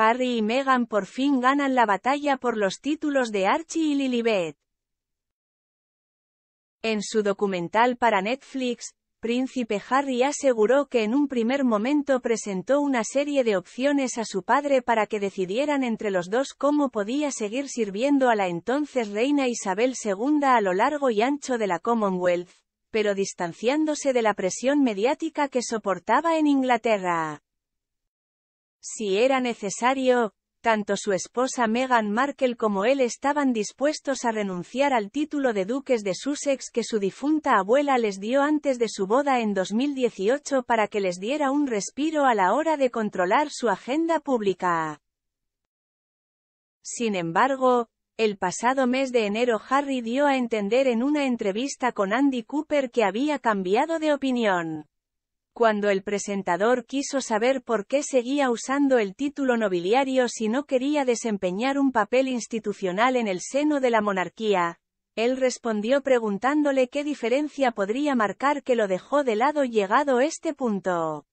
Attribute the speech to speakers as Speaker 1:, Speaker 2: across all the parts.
Speaker 1: Harry y Meghan por fin ganan la batalla por los títulos de Archie y Lilibet. En su documental para Netflix, Príncipe Harry aseguró que en un primer momento presentó una serie de opciones a su padre para que decidieran entre los dos cómo podía seguir sirviendo a la entonces reina Isabel II a lo largo y ancho de la Commonwealth, pero distanciándose de la presión mediática que soportaba en Inglaterra si era necesario, tanto su esposa Meghan Markle como él estaban dispuestos a renunciar al título de duques de Sussex que su difunta abuela les dio antes de su boda en 2018 para que les diera un respiro a la hora de controlar su agenda pública. Sin embargo, el pasado mes de enero Harry dio a entender en una entrevista con Andy Cooper que había cambiado de opinión cuando el presentador quiso saber por qué seguía usando el título nobiliario si no quería desempeñar un papel institucional en el seno de la monarquía, él respondió preguntándole qué diferencia podría marcar que lo dejó de lado llegado este punto.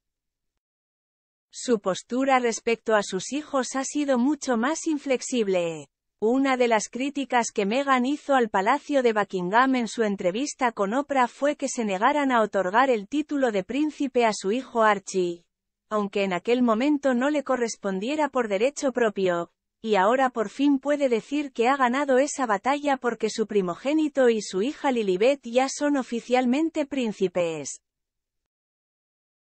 Speaker 1: Su postura respecto a sus hijos ha sido mucho más inflexible. Una de las críticas que Meghan hizo al Palacio de Buckingham en su entrevista con Oprah fue que se negaran a otorgar el título de príncipe a su hijo Archie, aunque en aquel momento no le correspondiera por derecho propio, y ahora por fin puede decir que ha ganado esa batalla porque su primogénito y su hija Lilibet ya son oficialmente príncipes.